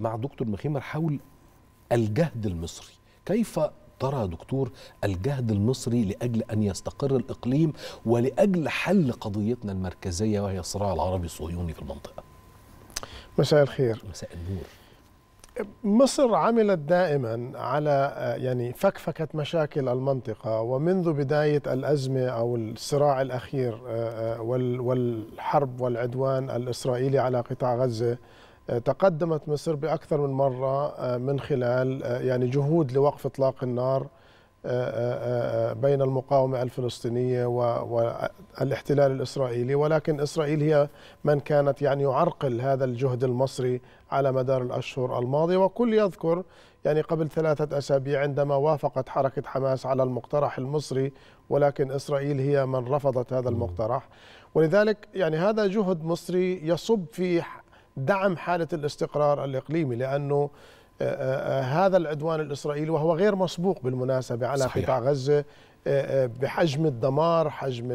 مع دكتور مخيمر حول الجهد المصري كيف ترى دكتور الجهد المصري لاجل ان يستقر الاقليم ولاجل حل قضيتنا المركزيه وهي الصراع العربي الصهيوني في المنطقه مساء الخير مساء النور مصر عملت دائما على يعني فكفكة مشاكل المنطقة ومنذ بداية الأزمة أو الصراع الأخير آه، آه، والحرب والعدوان الإسرائيلي على قطاع غزة آه، تقدمت مصر بأكثر من مرة آه، من خلال آه، يعني جهود لوقف إطلاق النار بين المقاومة الفلسطينية والاحتلال الإسرائيلي ولكن إسرائيل هي من كانت يعني يعرقل هذا الجهد المصري على مدار الأشهر الماضية وكل يذكر يعني قبل ثلاثة أسابيع عندما وافقت حركة حماس على المقترح المصري ولكن إسرائيل هي من رفضت هذا المقترح ولذلك يعني هذا جهد مصري يصب في دعم حالة الاستقرار الإقليمي لأنه هذا العدوان الإسرائيلي وهو غير مسبوق بالمناسبة على قطاع غزة بحجم الدمار حجم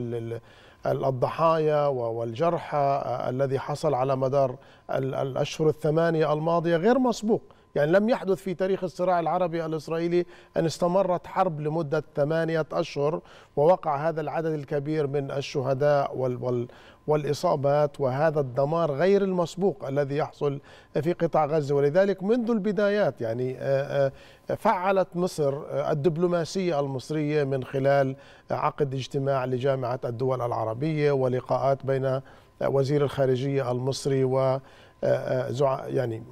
الضحايا والجرحى الذي حصل على مدار الأشهر الثمانية الماضية غير مسبوق يعني لم يحدث في تاريخ الصراع العربي الإسرائيلي أن استمرت حرب لمدة ثمانية أشهر ووقع هذا العدد الكبير من الشهداء وال والإصابات وهذا الدمار غير المسبوق الذي يحصل في قطاع غزة ولذلك منذ البدايات يعني فعلت مصر الدبلوماسية المصرية من خلال عقد اجتماع لجامعة الدول العربية ولقاءات بين وزير الخارجية المصري و آه، آه، يعني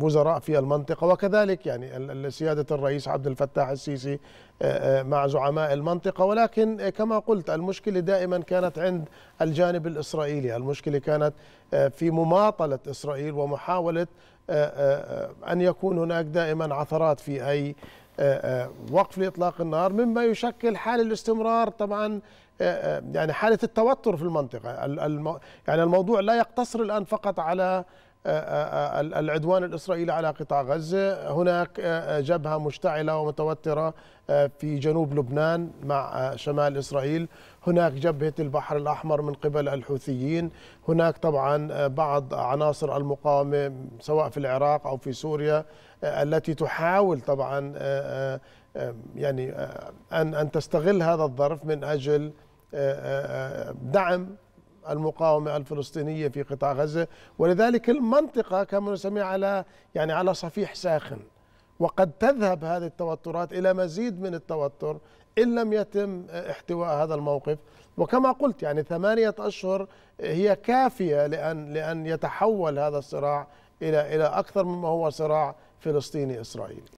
وزراء في المنطقه وكذلك يعني سياده الرئيس عبد الفتاح السيسي آه، مع زعماء المنطقه ولكن كما قلت المشكله دائما كانت عند الجانب الاسرائيلي، المشكله كانت في مماطله اسرائيل ومحاوله ان يكون هناك دائما عثرات في اي وقف لاطلاق النار مما يشكل حال الاستمرار طبعا يعني حاله التوتر في المنطقه، يعني الموضوع لا يقتصر الان فقط على آه، آه، آه، العدوان الإسرائيلي على قطاع غزة هناك جبهة مشتعلة ومتوترة في جنوب لبنان مع شمال إسرائيل هناك جبهة البحر الأحمر من قبل الحوثيين هناك طبعا بعض عناصر المقاومة سواء في العراق أو في سوريا التي تحاول طبعا يعني أن تستغل هذا الظرف من أجل دعم المقاومه الفلسطينيه في قطاع غزه ولذلك المنطقه كما نسميها على يعني على صفيح ساخن وقد تذهب هذه التوترات الى مزيد من التوتر ان لم يتم احتواء هذا الموقف وكما قلت يعني ثمانيه اشهر هي كافيه لان لان يتحول هذا الصراع الى الى اكثر مما هو صراع فلسطيني اسرائيلي